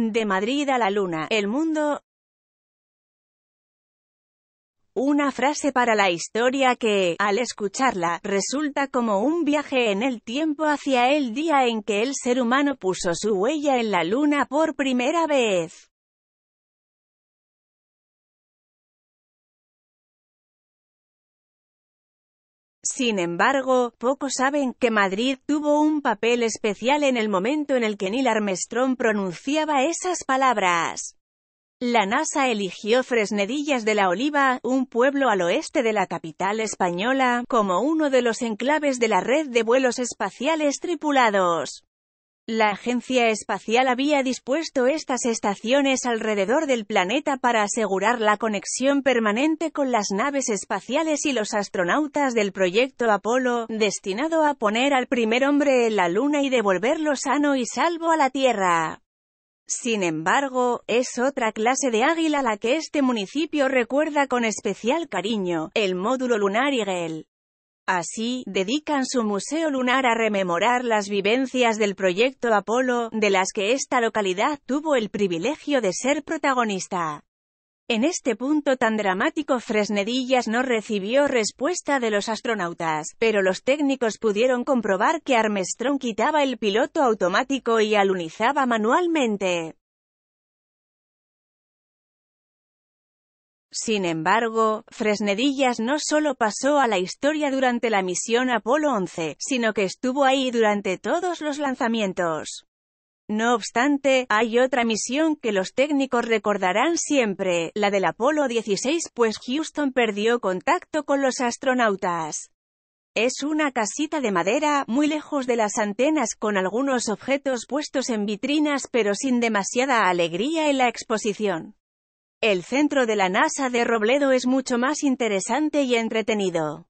De Madrid a la Luna, el mundo... Una frase para la historia que, al escucharla, resulta como un viaje en el tiempo hacia el día en que el ser humano puso su huella en la Luna por primera vez. Sin embargo, pocos saben que Madrid tuvo un papel especial en el momento en el que Neil Armstrong pronunciaba esas palabras. La NASA eligió Fresnedillas de la Oliva, un pueblo al oeste de la capital española, como uno de los enclaves de la red de vuelos espaciales tripulados. La agencia espacial había dispuesto estas estaciones alrededor del planeta para asegurar la conexión permanente con las naves espaciales y los astronautas del proyecto Apolo, destinado a poner al primer hombre en la Luna y devolverlo sano y salvo a la Tierra. Sin embargo, es otra clase de águila la que este municipio recuerda con especial cariño, el módulo lunar Eagle. Así, dedican su museo lunar a rememorar las vivencias del proyecto Apolo, de las que esta localidad tuvo el privilegio de ser protagonista. En este punto tan dramático Fresnedillas no recibió respuesta de los astronautas, pero los técnicos pudieron comprobar que Armstrong quitaba el piloto automático y alunizaba manualmente. Sin embargo, Fresnedillas no solo pasó a la historia durante la misión Apolo 11, sino que estuvo ahí durante todos los lanzamientos. No obstante, hay otra misión que los técnicos recordarán siempre, la del Apolo 16 pues Houston perdió contacto con los astronautas. Es una casita de madera, muy lejos de las antenas con algunos objetos puestos en vitrinas pero sin demasiada alegría en la exposición. El centro de la NASA de Robledo es mucho más interesante y entretenido.